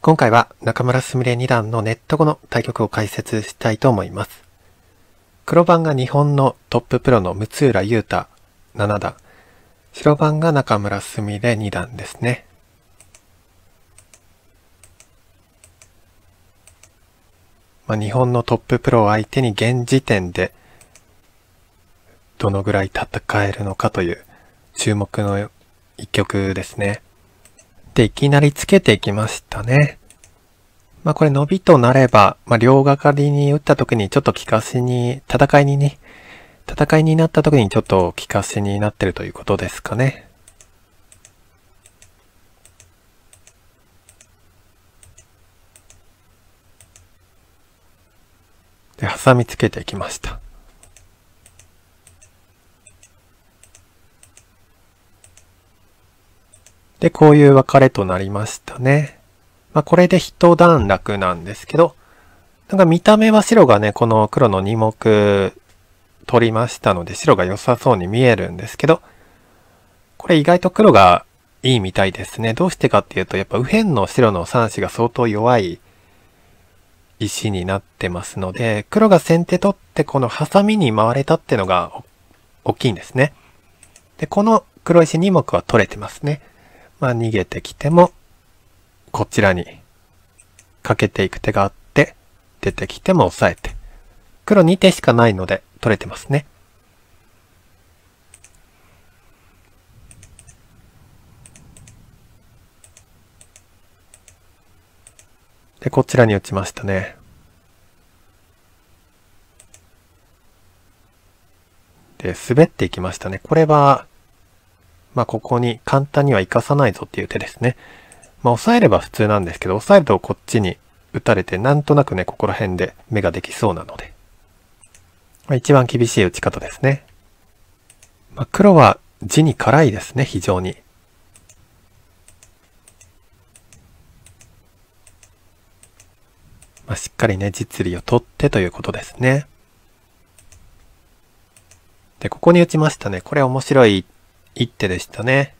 今回は中村すみれ二段のネット後の対局を解説したいと思います。黒番が日本のトッププロの六浦雄太七段。白番が中村すみれ二段ですね。まあ、日本のトッププロを相手に現時点でどのぐらい戦えるのかという注目の一局ですね。ていきなりつけていきましたね。まあこれ伸びとなれば、まあ両がかりに打った時にちょっと利かしに、戦いにね、戦いになった時にちょっと利かしになってるということですかね。で、ハサミつけていきました。で、こういう別れとなりましたね。まあ、これで一段落なんですけど、なんか見た目は白がね、この黒の2目取りましたので、白が良さそうに見えるんですけど、これ意外と黒がいいみたいですね。どうしてかっていうと、やっぱ右辺の白の3子が相当弱い石になってますので、黒が先手取ってこのハサミに回れたってのが大きいんですね。で、この黒石2目は取れてますね。まあ、逃げてきても、こちらにかけていく手があって、出てきても押さえて。黒2手しかないので取れてますね。で、こちらに打ちましたね。で、滑っていきましたね。これは、まあ、ここに簡単には生かさないぞっていう手ですね。まあ、押さえれば普通なんですけど、押さえるとこっちに打たれて、なんとなくね、ここら辺で目ができそうなので。まあ、一番厳しい打ち方ですね。まあ、黒は地に辛いですね、非常に。まあ、しっかりね、実利を取ってということですね。で、ここに打ちましたね。これ面白い一手でしたね。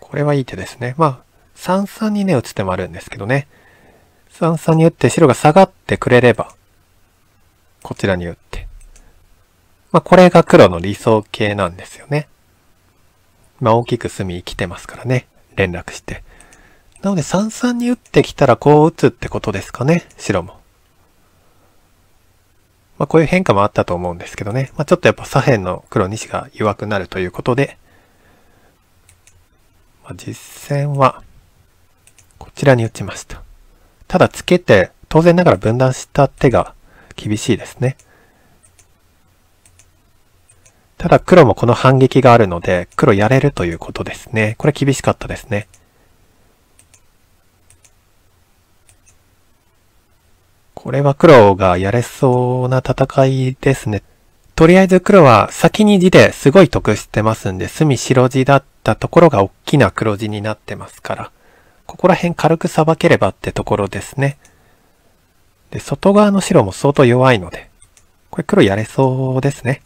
これはいい手ですね。まあ、三々にね、打つ手もあるんですけどね。三々に打って白が下がってくれれば、こちらに打って。まあ、これが黒の理想形なんですよね。まあ、大きく隅生きてますからね。連絡して。なので三々に打ってきたらこう打つってことですかね、白も。まあ、こういう変化もあったと思うんですけどね。まあ、ちょっとやっぱ左辺の黒2子が弱くなるということで、まあ、実戦はこちらに打ちました。ただツケて、当然ながら分断した手が厳しいですね。ただ黒もこの反撃があるので、黒やれるということですね。これ厳しかったですね。これは黒がやれそうな戦いですね。とりあえず黒は先に地ですごい得してますんで、隅白地だったところが大きな黒地になってますから、ここら辺軽くさばければってところですね。で、外側の白も相当弱いので、これ黒やれそうですね。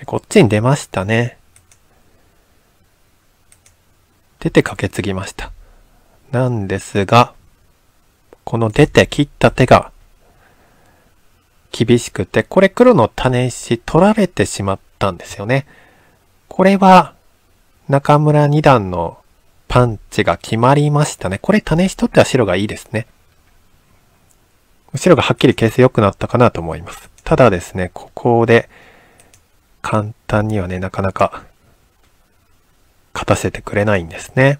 で、こっちに出ましたね。出てかけ継ぎました。なんですが、この出て切った手が厳しくて、これ黒の種石取られてしまったんですよね。これは中村二段のパンチが決まりましたね。これ種石取っては白がいいですね。白がはっきり形勢良くなったかなと思います。ただですね、ここで簡単にはね、なかなか勝たせてくれないんですね。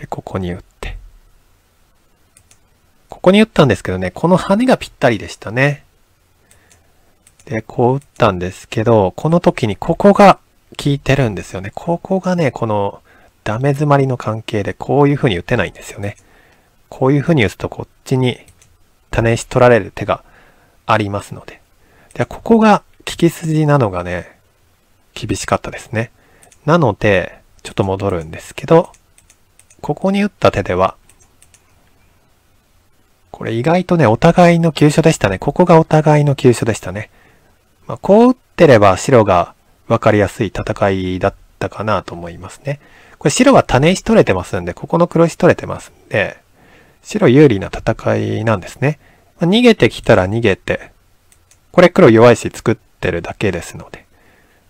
で、ここに打って。ここに打ったんですけどね、この羽がぴったりでしたね。で、こう打ったんですけど、この時にここが効いてるんですよね。ここがね、このダメ詰まりの関係でこういう風に打てないんですよね。こういう風に打つとこっちに種石取られる手がありますので。で、ここが利き筋なのがね、厳しかったですね。なので、ちょっと戻るんですけど、ここに打った手では、これ意外とね、お互いの急所でしたね。ここがお互いの急所でしたね。まあ、こう打ってれば白が分かりやすい戦いだったかなと思いますね。これ白は種石取れてますんで、ここの黒石取れてますんで、白有利な戦いなんですね。まあ、逃げてきたら逃げて、これ黒弱い石作ってるだけですので、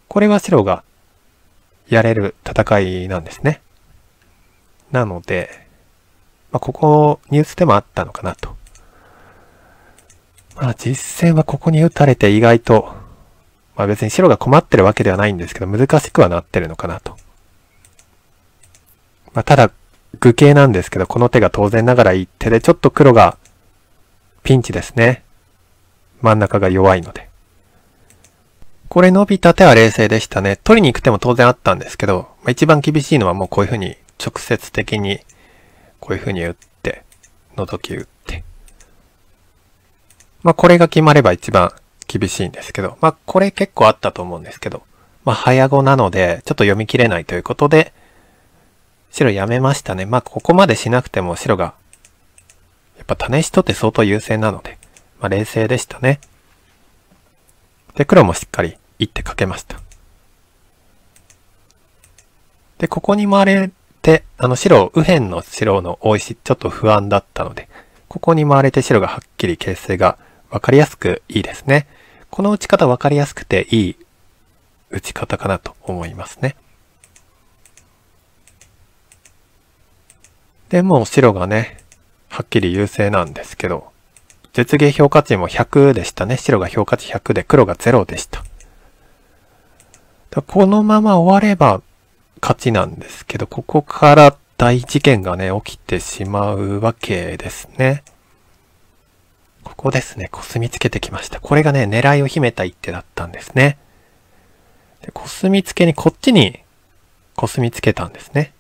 これは白がやれる戦いなんですね。なので、まあ、ここ、ニュースでもあったのかなと。まあ、実戦はここに打たれて意外と、まあ、別に白が困ってるわけではないんですけど、難しくはなってるのかなと。まあ、ただ、愚形なんですけど、この手が当然ながらいい手で、ちょっと黒がピンチですね。真ん中が弱いので。これ伸びた手は冷静でしたね。取りに行く手も当然あったんですけど、まあ、一番厳しいのはもうこういうふうに直接的にこういうふうに打って、のどき打って。まあこれが決まれば一番厳しいんですけど、まあこれ結構あったと思うんですけど、まあ早碁なのでちょっと読み切れないということで、白やめましたね。まあここまでしなくても白が、やっぱ種し取って相当優勢なので、まあ冷静でしたね。で、黒もしっかり一手かけました。で、ここに回れで、あの白、右辺の白の大石ちょっと不安だったので、ここに回れて白がはっきり形勢が分かりやすくいいですね。この打ち方分かりやすくていい打ち方かなと思いますね。で、もう白がね、はっきり優勢なんですけど、絶芸評価値も100でしたね。白が評価値100で黒が0でした。このまま終われば勝ちなんですけど、ここから大事件がね、起きてしまうわけですね。ここですね、コスミつけてきました。これがね、狙いを秘めた一手だったんですね。でコスミつけにこっちにコスミつけたんですね。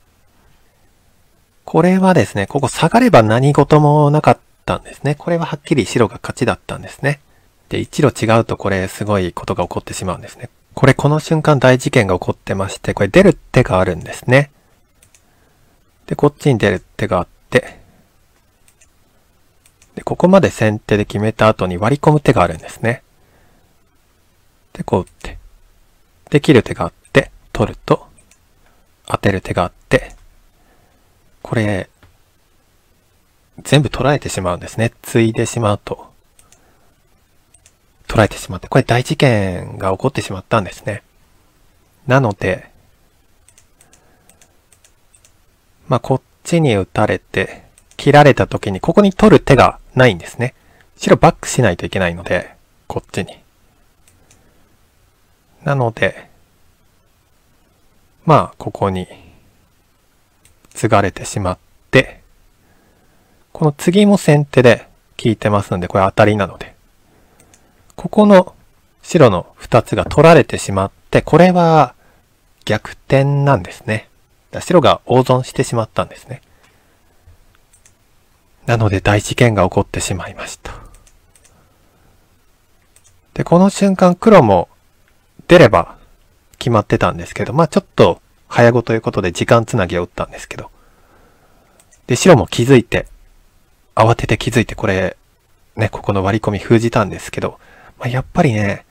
これはですね、ここ下がれば何事もなかったんですね。これははっきり白が勝ちだったんですね。で、一路違うとこれすごいことが起こってしまうんですね。これこの瞬間大事件が起こってまして、これ出る手があるんですね。で、こっちに出る手があって、で、ここまで先手で決めた後に割り込む手があるんですね。で、こう打って、で、切る手があって、取ると、当てる手があって、これ、全部取られてしまうんですね。ついでしまうと。捉えてしまって、これ大事件が起こってしまったんですね。なので、まあ、こっちに打たれて、切られた時に、ここに取る手がないんですね。白バックしないといけないので、こっちに。なので、まあ、ここに、継がれてしまって、この次も先手で効いてますので、これ当たりなので。ここの白の2つが取られてしまって、これは逆転なんですね。白が大損してしまったんですね。なので大事件が起こってしまいました。で、この瞬間黒も出れば決まってたんですけど、まあちょっと早碁ということで時間つなぎを打ったんですけど。で、白も気づいて、慌てて気づいてこれ、ね、ここの割り込み封じたんですけど、まあ、やっぱりね、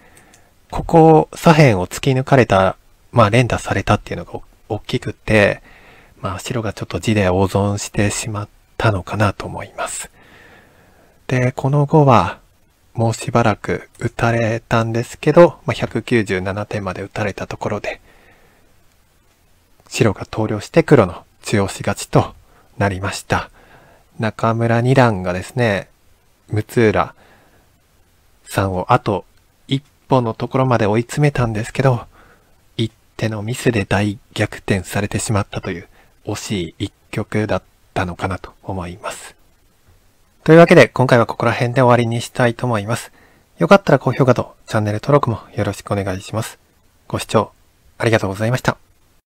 ここ、左辺を突き抜かれた、まあ連打されたっていうのが大きくて、まあ白がちょっと地で大損してしまったのかなと思います。で、この後は、もうしばらく打たれたんですけど、まあ、197点まで打たれたところで、白が投了して黒の中押し勝ちとなりました。中村二段がですね、六浦、さんをあと一歩のところまで追い詰めたんですけど、一手のミスで大逆転されてしまったという惜しい一曲だったのかなと思います。というわけで今回はここら辺で終わりにしたいと思います。よかったら高評価とチャンネル登録もよろしくお願いします。ご視聴ありがとうございました。